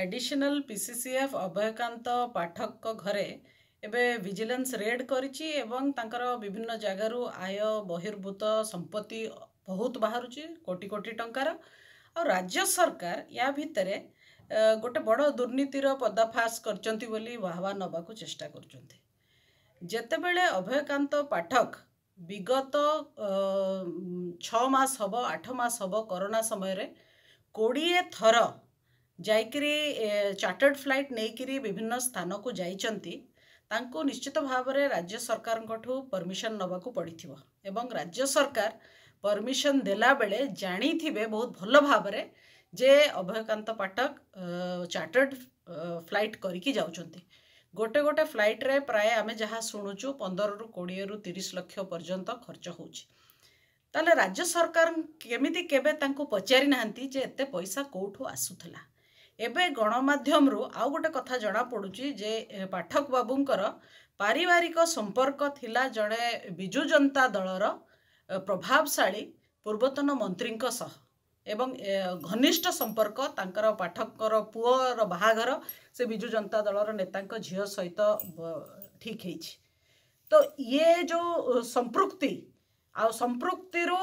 additional P C C F Abhaykant ପାଠକଙ୍କ ଘରେ ଏବେ ଭିଜିଲାନ୍ସ ରେଡ୍ କରିଛି ଏବଂ ତାଙ୍କର ବିଭିନ୍ନ ଜାଗାରୁ ଆୟ ବହିର୍ଭୂତ ସମ୍ପତ୍ତି ବହୁତ ବାହାରୁଛି କୋଟି କୋଟି ଟଙ୍କାର ଆଉ ରାଜ୍ୟ ସରକାର ୟା ଭିତରେ ଗୋଟେ ବଡ଼ ଦୁର୍ନୀତିର ପଦାଫାସ କରିଛନ୍ତି ବୋଲି ବାହାବା ନେବାକୁ ଚେଷ୍ଟା କରୁଛନ୍ତି ଯେତେବେଳେ ଅଭୟକାନ୍ତ ପାଠକ ବିଗତ ଛଅ ମାସ ହେବ ଆଠ ମାସ ହେବ କରୋନା ସମୟରେ କୋଡ଼ିଏ ଥର ଯାଇକିରି ଚାର୍ଟର୍ଡ଼ ଫ୍ଲାଇଟ୍ ନେଇକିରି ବିଭିନ୍ନ ସ୍ଥାନକୁ ଯାଇଛନ୍ତି ତାଙ୍କୁ ନିଶ୍ଚିତ ଭାବରେ ରାଜ୍ୟ ସରକାରଙ୍କଠୁ ପରମିସନ୍ ନେବାକୁ ପଡ଼ିଥିବ ଏବଂ ରାଜ୍ୟ ସରକାର ପରମିସନ୍ ଦେଲାବେଳେ ଜାଣିଥିବେ ବହୁତ ଭଲ ଭାବରେ ଯେ ଅଭୟକାନ୍ତ ପାଠକ ଚାର୍ଟର୍ଡ଼ ଫ୍ଲାଇଟ୍ କରିକି ଯାଉଛନ୍ତି ଗୋଟେ ଗୋଟେ ଫ୍ଲାଇଟ୍ରେ ପ୍ରାୟ ଆମେ ଯାହା ଶୁଣୁଛୁ ପନ୍ଦରରୁ କୋଡ଼ିଏରୁ ତିରିଶ ଲକ୍ଷ ପର୍ଯ୍ୟନ୍ତ ଖର୍ଚ୍ଚ ହେଉଛି ତାହେଲେ ରାଜ୍ୟ ସରକାର କେମିତି କେବେ ତାଙ୍କୁ ପଚାରି ନାହାନ୍ତି ଯେ ଏତେ ପଇସା କେଉଁଠୁ ଆସୁଥିଲା ଏବେ ଗଣମାଧ୍ୟମରୁ ଆଉ ଗୋଟେ କଥା ଜଣାପଡ଼ୁଛି ଯେ ପାଠକ ବାବୁଙ୍କର ପାରିବାରିକ ସମ୍ପର୍କ ଥିଲା ଜଣେ ବିଜୁ ଜନତା ଦଳର ପ୍ରଭାବଶାଳୀ ପୂର୍ବତନ ମନ୍ତ୍ରୀଙ୍କ ସହ ଏବଂ ଘନିଷ୍ଠ ସମ୍ପର୍କ ତାଙ୍କର ପାଠକଙ୍କର ପୁଅର ବାହାଘର ସେ ବିଜୁ ଜନତା ଦଳର ନେତାଙ୍କ ଝିଅ ସହିତ ଠିକ୍ ହେଇଛି ତ ଇଏ ଯେଉଁ ସମ୍ପୃକ୍ତି ଆଉ ସମ୍ପୃକ୍ତିରୁ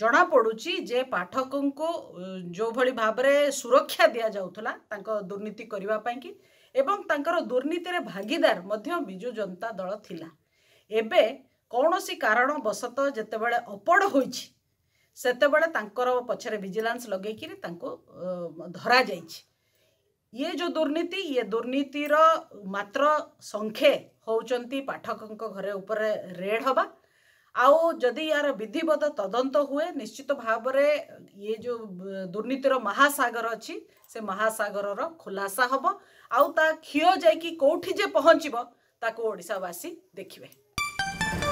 ଜଣାପଡ଼ୁଛି ଯେ ପାଠକଙ୍କୁ ଯେଉଁଭଳି ଭାବରେ ସୁରକ୍ଷା ଦିଆଯାଉଥିଲା ତାଙ୍କ ଦୁର୍ନୀତି କରିବା ପାଇଁକି ଏବଂ ତାଙ୍କର ଦୁର୍ନୀତିରେ ଭାଗିଦାର ମଧ୍ୟ ବିଜୁ ଜନତା ଦଳ ଥିଲା ଏବେ କୌଣସି କାରଣବଶତଃ ଯେତେବେଳେ ଅପଡ଼ ହୋଇଛି ସେତେବେଳେ ତାଙ୍କର ପଛରେ ଭିଜିଲାନ୍ସ ଲଗେଇକିରି ତାଙ୍କୁ ଧରାଯାଇଛି ଇଏ ଯେଉଁ ଦୁର୍ନୀତି ଇଏ ଦୁର୍ନୀତିର ମାତ୍ର ସଂଖ୍ୟେ ହେଉଛନ୍ତି ପାଠକଙ୍କ ଘରେ ଉପରେ ରେଡ଼୍ ହେବା ଆଉ ଯଦି ଏହାର ବିଧିବଦ୍ଧ ତଦନ୍ତ ହୁଏ ନିଶ୍ଚିତ ଭାବରେ ଇଏ ଯେଉଁ ଦୁର୍ନୀତିର ମହାସାଗର ଅଛି ସେ ମହାସାଗରର ଖୁଲାସା ହେବ ଆଉ ତା କ୍ଷୀୟ ଯାଇକି କେଉଁଠି ଯେ ପହଞ୍ଚିବ ତାକୁ ଓଡ଼ିଶାବାସୀ ଦେଖିବେ